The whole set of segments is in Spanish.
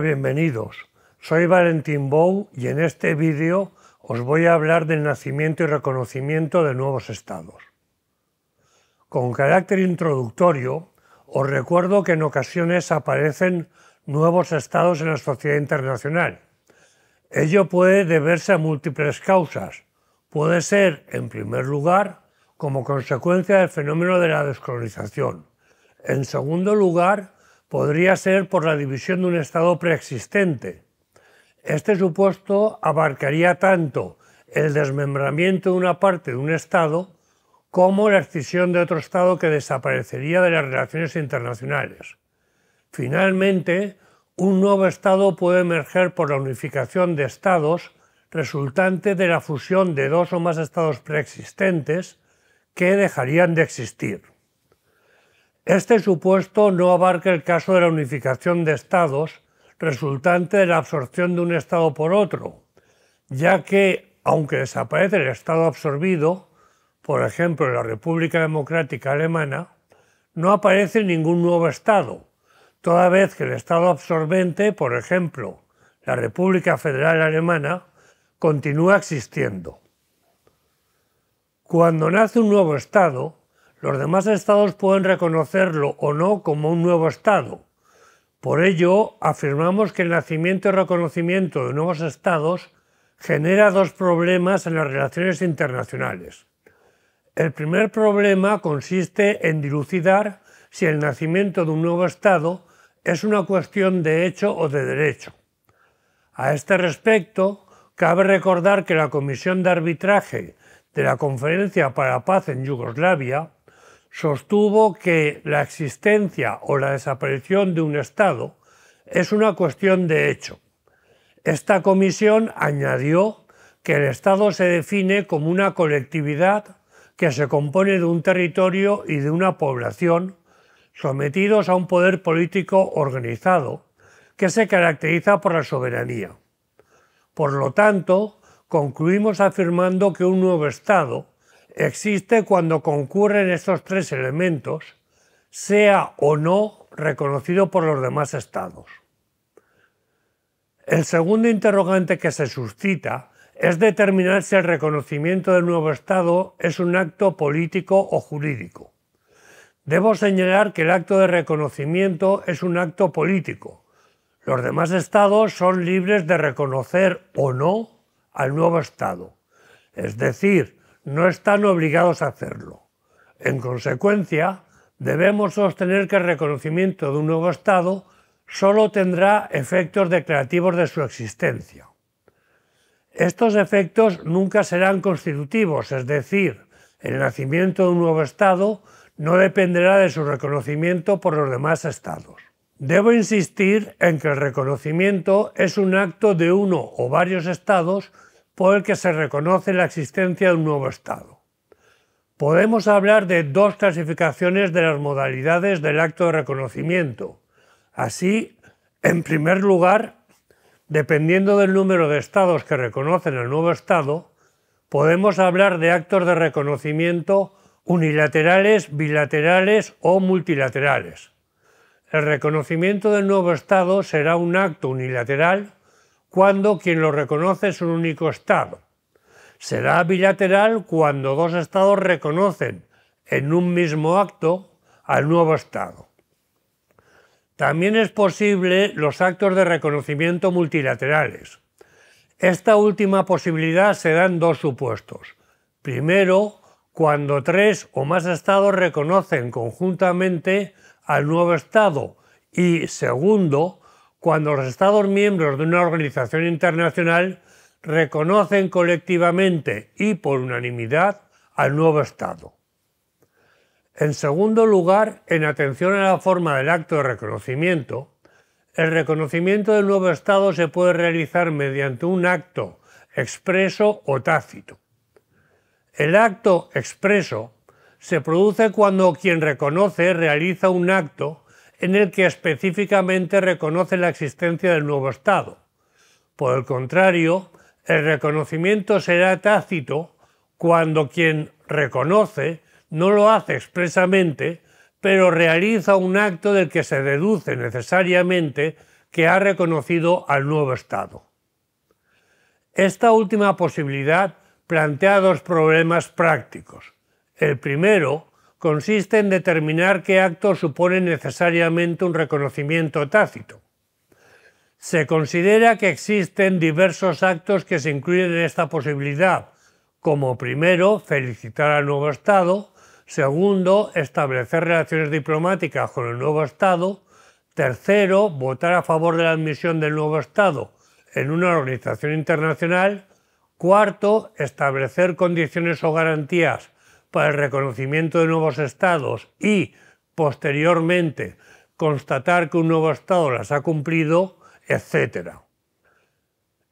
bienvenidos. Soy Valentín Bou y en este vídeo os voy a hablar del nacimiento y reconocimiento de nuevos estados. Con carácter introductorio, os recuerdo que en ocasiones aparecen nuevos estados en la sociedad internacional. Ello puede deberse a múltiples causas. Puede ser, en primer lugar, como consecuencia del fenómeno de la descolonización. En segundo lugar, podría ser por la división de un Estado preexistente. Este supuesto abarcaría tanto el desmembramiento de una parte de un Estado como la excisión de otro Estado que desaparecería de las relaciones internacionales. Finalmente, un nuevo Estado puede emerger por la unificación de Estados resultante de la fusión de dos o más Estados preexistentes que dejarían de existir. Este supuesto no abarca el caso de la unificación de estados resultante de la absorción de un estado por otro, ya que, aunque desaparece el estado absorbido, por ejemplo la República Democrática Alemana, no aparece ningún nuevo estado, toda vez que el estado absorbente, por ejemplo la República Federal Alemana, continúa existiendo. Cuando nace un nuevo estado, los demás estados pueden reconocerlo o no como un nuevo estado. Por ello, afirmamos que el nacimiento y reconocimiento de nuevos estados genera dos problemas en las relaciones internacionales. El primer problema consiste en dilucidar si el nacimiento de un nuevo Estado es una cuestión de hecho o de derecho. A este respecto, cabe recordar que la Comisión de Arbitraje de la Conferencia para la Paz en Yugoslavia sostuvo que la existencia o la desaparición de un Estado es una cuestión de hecho. Esta comisión añadió que el Estado se define como una colectividad que se compone de un territorio y de una población sometidos a un poder político organizado que se caracteriza por la soberanía. Por lo tanto, concluimos afirmando que un nuevo Estado existe cuando concurren estos tres elementos, sea o no reconocido por los demás estados. El segundo interrogante que se suscita es determinar si el reconocimiento del nuevo Estado es un acto político o jurídico. Debo señalar que el acto de reconocimiento es un acto político. Los demás estados son libres de reconocer o no al nuevo Estado. Es decir, no están obligados a hacerlo. En consecuencia, debemos sostener que el reconocimiento de un nuevo Estado solo tendrá efectos declarativos de su existencia. Estos efectos nunca serán constitutivos, es decir, el nacimiento de un nuevo Estado no dependerá de su reconocimiento por los demás Estados. Debo insistir en que el reconocimiento es un acto de uno o varios Estados por el que se reconoce la existencia de un nuevo Estado. Podemos hablar de dos clasificaciones de las modalidades del acto de reconocimiento. Así, en primer lugar, dependiendo del número de Estados que reconocen el nuevo Estado, podemos hablar de actos de reconocimiento unilaterales, bilaterales o multilaterales. El reconocimiento del nuevo Estado será un acto unilateral cuando quien lo reconoce es un único Estado. Será bilateral cuando dos Estados reconocen en un mismo acto al nuevo Estado. También es posible los actos de reconocimiento multilaterales. Esta última posibilidad se da en dos supuestos. Primero, cuando tres o más estados reconocen conjuntamente al nuevo estado y segundo, cuando los Estados miembros de una organización internacional reconocen colectivamente y por unanimidad al nuevo Estado. En segundo lugar, en atención a la forma del acto de reconocimiento, el reconocimiento del nuevo Estado se puede realizar mediante un acto expreso o tácito. El acto expreso se produce cuando quien reconoce realiza un acto en el que específicamente reconoce la existencia del nuevo Estado. Por el contrario, el reconocimiento será tácito cuando quien reconoce no lo hace expresamente, pero realiza un acto del que se deduce necesariamente que ha reconocido al nuevo Estado. Esta última posibilidad plantea dos problemas prácticos. El primero consiste en determinar qué acto supone necesariamente un reconocimiento tácito. Se considera que existen diversos actos que se incluyen en esta posibilidad, como primero, felicitar al nuevo Estado, segundo, establecer relaciones diplomáticas con el nuevo Estado, tercero, votar a favor de la admisión del nuevo Estado en una organización internacional, cuarto, establecer condiciones o garantías para el reconocimiento de nuevos estados y, posteriormente, constatar que un nuevo estado las ha cumplido, etc.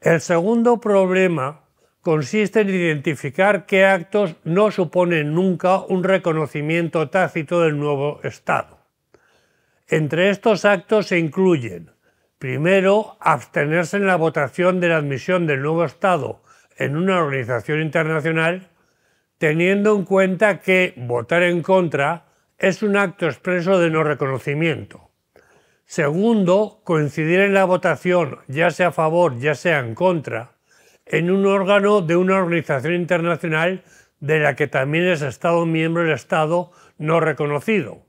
El segundo problema consiste en identificar qué actos no suponen nunca un reconocimiento tácito del nuevo estado. Entre estos actos se incluyen, primero, abstenerse en la votación de la admisión del nuevo estado en una organización internacional teniendo en cuenta que votar en contra es un acto expreso de no reconocimiento. Segundo, coincidir en la votación, ya sea a favor, ya sea en contra, en un órgano de una organización internacional de la que también es Estado miembro el Estado no reconocido.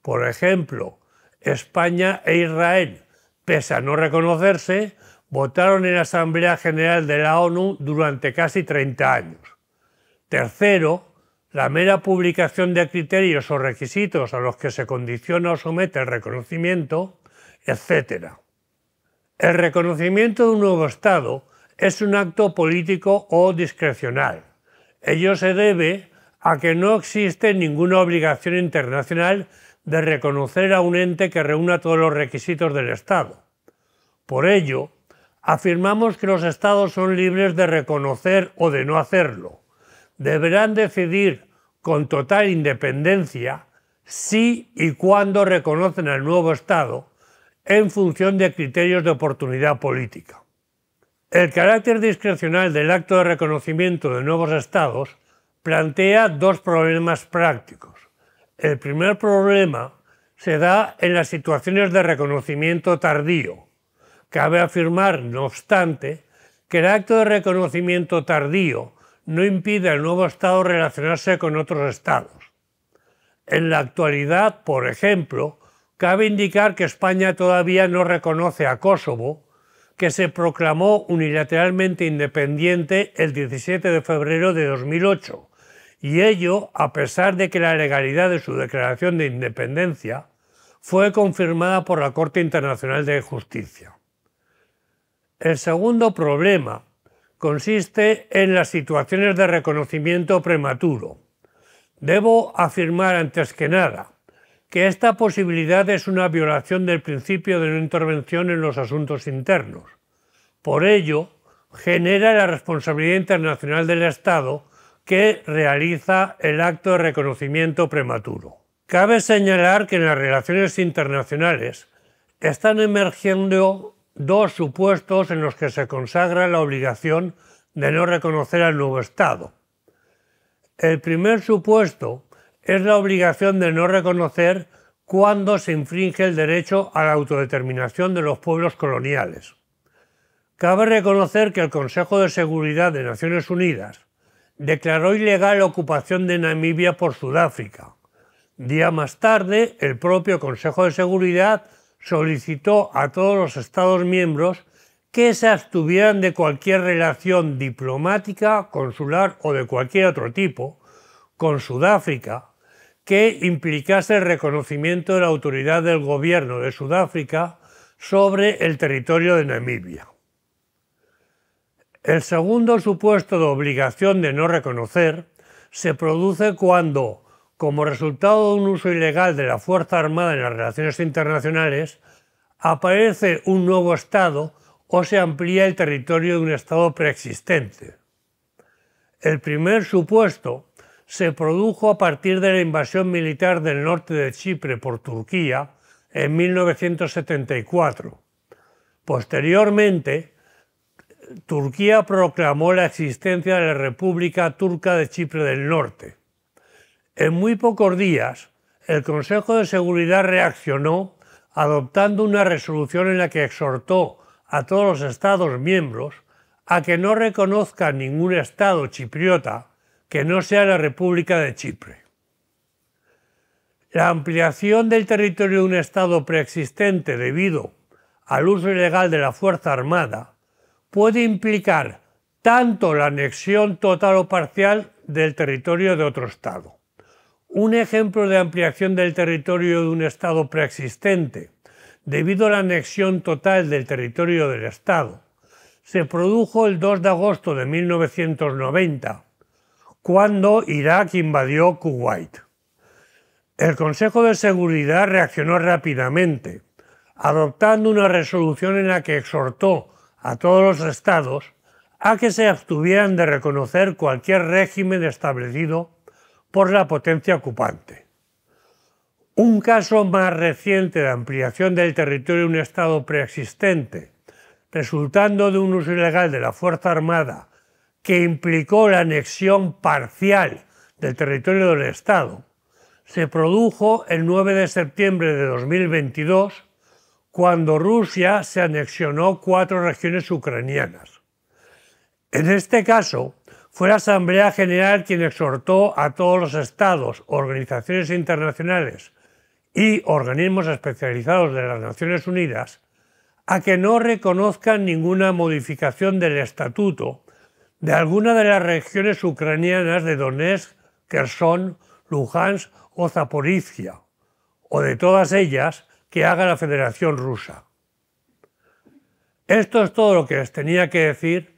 Por ejemplo, España e Israel, pese a no reconocerse, votaron en la Asamblea General de la ONU durante casi 30 años. Tercero, la mera publicación de criterios o requisitos a los que se condiciona o somete el reconocimiento, etc. El reconocimiento de un nuevo Estado es un acto político o discrecional. Ello se debe a que no existe ninguna obligación internacional de reconocer a un ente que reúna todos los requisitos del Estado. Por ello, afirmamos que los Estados son libres de reconocer o de no hacerlo deberán decidir con total independencia si y cuándo reconocen al nuevo Estado en función de criterios de oportunidad política. El carácter discrecional del acto de reconocimiento de nuevos estados plantea dos problemas prácticos. El primer problema se da en las situaciones de reconocimiento tardío. Cabe afirmar, no obstante, que el acto de reconocimiento tardío no impide al nuevo Estado relacionarse con otros Estados. En la actualidad, por ejemplo, cabe indicar que España todavía no reconoce a Kosovo, que se proclamó unilateralmente independiente el 17 de febrero de 2008, y ello a pesar de que la legalidad de su declaración de independencia fue confirmada por la Corte Internacional de Justicia. El segundo problema consiste en las situaciones de reconocimiento prematuro. Debo afirmar antes que nada que esta posibilidad es una violación del principio de no intervención en los asuntos internos. Por ello, genera la responsabilidad internacional del Estado que realiza el acto de reconocimiento prematuro. Cabe señalar que en las relaciones internacionales están emergiendo dos supuestos en los que se consagra la obligación de no reconocer al nuevo Estado. El primer supuesto es la obligación de no reconocer cuando se infringe el derecho a la autodeterminación de los pueblos coloniales. Cabe reconocer que el Consejo de Seguridad de Naciones Unidas declaró ilegal la ocupación de Namibia por Sudáfrica. Día más tarde, el propio Consejo de Seguridad solicitó a todos los Estados miembros que se abstuvieran de cualquier relación diplomática, consular o de cualquier otro tipo con Sudáfrica que implicase el reconocimiento de la autoridad del gobierno de Sudáfrica sobre el territorio de Namibia. El segundo supuesto de obligación de no reconocer se produce cuando como resultado de un uso ilegal de la Fuerza Armada en las relaciones internacionales, aparece un nuevo Estado o se amplía el territorio de un Estado preexistente. El primer supuesto se produjo a partir de la invasión militar del norte de Chipre por Turquía en 1974. Posteriormente, Turquía proclamó la existencia de la República Turca de Chipre del Norte, en muy pocos días, el Consejo de Seguridad reaccionó adoptando una resolución en la que exhortó a todos los Estados miembros a que no reconozcan ningún Estado chipriota que no sea la República de Chipre. La ampliación del territorio de un Estado preexistente debido al uso ilegal de la Fuerza Armada puede implicar tanto la anexión total o parcial del territorio de otro Estado un ejemplo de ampliación del territorio de un Estado preexistente, debido a la anexión total del territorio del Estado, se produjo el 2 de agosto de 1990, cuando Irak invadió Kuwait. El Consejo de Seguridad reaccionó rápidamente, adoptando una resolución en la que exhortó a todos los estados a que se abstuvieran de reconocer cualquier régimen establecido por la potencia ocupante. Un caso más reciente de ampliación del territorio de un Estado preexistente, resultando de un uso ilegal de la Fuerza Armada que implicó la anexión parcial del territorio del Estado, se produjo el 9 de septiembre de 2022, cuando Rusia se anexionó cuatro regiones ucranianas. En este caso, fue la Asamblea General quien exhortó a todos los estados, organizaciones internacionales y organismos especializados de las Naciones Unidas a que no reconozcan ninguna modificación del estatuto de alguna de las regiones ucranianas de Donetsk, Kherson, Luhansk o Zaporizhia, o de todas ellas que haga la Federación Rusa. Esto es todo lo que les tenía que decir